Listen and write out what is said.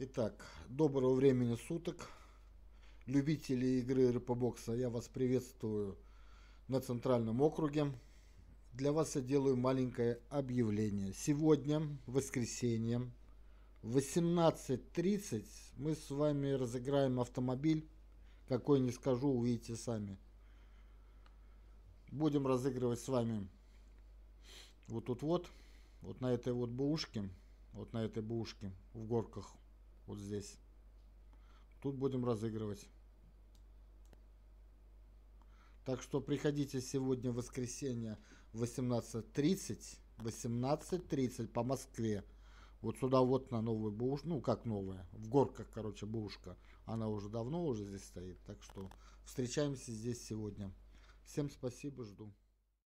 Итак, доброго времени суток. Любители игры рыпобокса, я вас приветствую на Центральном округе. Для вас я делаю маленькое объявление. Сегодня, воскресенье, в 18.30 мы с вами разыграем автомобиль. Какой не скажу, увидите сами. Будем разыгрывать с вами вот тут вот, вот на этой вот бушке, вот на этой бушке в горках вот здесь. Тут будем разыгрывать. Так что приходите сегодня в воскресенье в 18.30. 18.30 по Москве. Вот сюда вот на новую бушку, ну как новая, в горках, короче, бушка. Она уже давно уже здесь стоит, так что встречаемся здесь сегодня. Всем спасибо, жду.